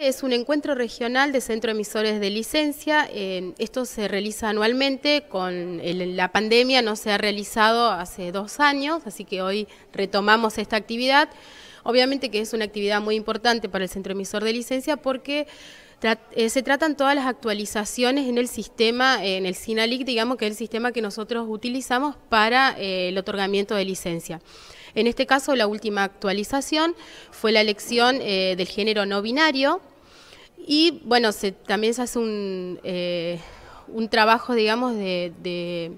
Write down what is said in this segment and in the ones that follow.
Es un encuentro regional de centro emisores de licencia. esto se realiza anualmente. Con la pandemia no se ha realizado hace dos años, así que hoy retomamos esta actividad. Obviamente que es una actividad muy importante para el centro emisor de licencia porque eh, se tratan todas las actualizaciones en el sistema, en el SINALIC, digamos que es el sistema que nosotros utilizamos para eh, el otorgamiento de licencia. En este caso, la última actualización fue la elección eh, del género no binario, y bueno, se, también se hace un, eh, un trabajo, digamos, de, de,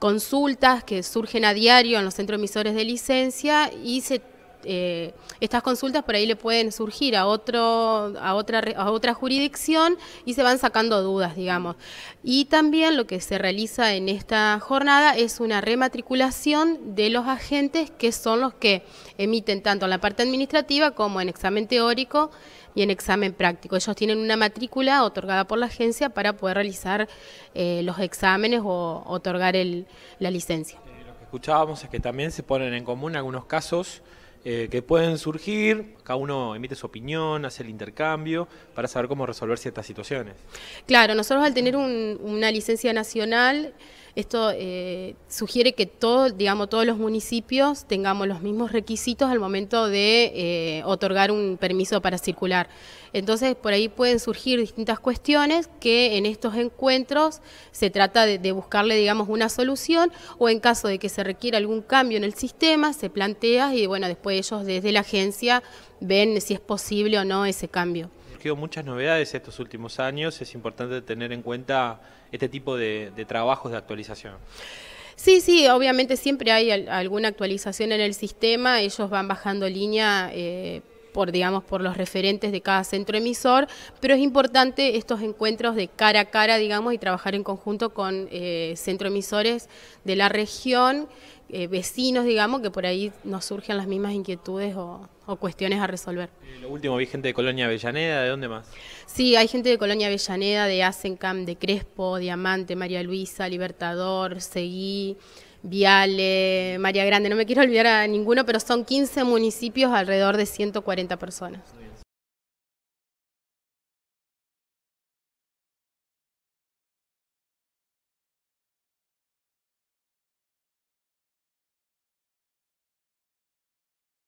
consultas que surgen a diario en los centros emisores de licencia y se eh, estas consultas por ahí le pueden surgir a, otro, a, otra, a otra jurisdicción y se van sacando dudas, digamos. Y también lo que se realiza en esta jornada es una rematriculación de los agentes que son los que emiten tanto en la parte administrativa como en examen teórico y en examen práctico. Ellos tienen una matrícula otorgada por la agencia para poder realizar eh, los exámenes o otorgar la licencia. Eh, lo que escuchábamos es que también se ponen en común algunos casos eh, que pueden surgir, cada uno emite su opinión, hace el intercambio para saber cómo resolver ciertas situaciones. Claro, nosotros al tener una licencia nacional esto eh, sugiere que digamos, todos los municipios tengamos los mismos requisitos al momento de eh, otorgar un permiso para circular. Entonces, por ahí pueden surgir distintas cuestiones que en estos encuentros se trata de, buscarle, digamos, una solución o en caso de que se requiera algún cambio en el sistema, se plantea y, bueno, después ellos desde la agencia ven si es posible o no ese cambio muchas novedades estos últimos años, es importante tener en cuenta este tipo de, trabajos de actualización. Sí, sí, obviamente siempre hay alguna actualización en el sistema, ellos van bajando línea. Eh, por digamos por los referentes de cada centro emisor, pero es importante estos encuentros de cara a cara, digamos, y trabajar en conjunto con eh, centro emisores de la región, eh, vecinos, digamos, que por ahí nos surgen las mismas inquietudes o o cuestiones a resolver. lo último, vi gente de Colonia Avellaneda, ¿de dónde más? Sí, hay gente de Colonia Avellaneda, de Asencam, de Crespo, Diamante, María Luisa, Libertador, Seguí, Viale, María Grande, no me quiero olvidar a ninguno, pero son 15 municipios alrededor de 140 personas.